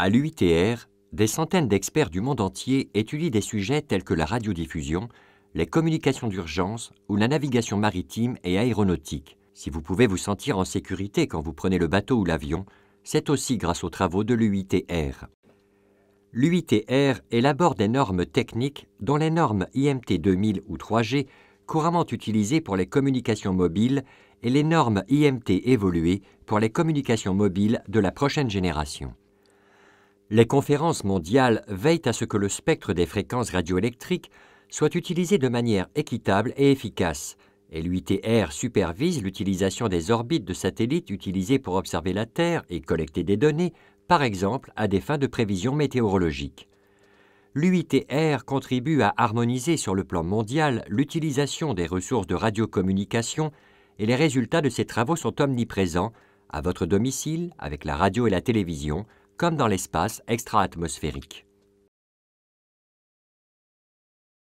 À l'UITR, des centaines d'experts du monde entier étudient des sujets tels que la radiodiffusion, les communications d'urgence ou la navigation maritime et aéronautique. Si vous pouvez vous sentir en sécurité quand vous prenez le bateau ou l'avion, c'est aussi grâce aux travaux de l'UITR. L'UITR élabore des normes techniques dont les normes IMT 2000 ou 3G, couramment utilisées pour les communications mobiles, et les normes IMT évoluées pour les communications mobiles de la prochaine génération les conférences mondiales veillent à ce que le spectre des fréquences radioélectriques soit utilisé de manière équitable et efficace, et l'UITR supervise l'utilisation des orbites de satellites utilisées pour observer la Terre et collecter des données, par exemple à des fins de prévision météorologique. L'UITR contribue à harmoniser sur le plan mondial l'utilisation des ressources de radiocommunication et les résultats de ces travaux sont omniprésents, à votre domicile, avec la radio et la télévision, comme dans l'espace extra-atmosphérique.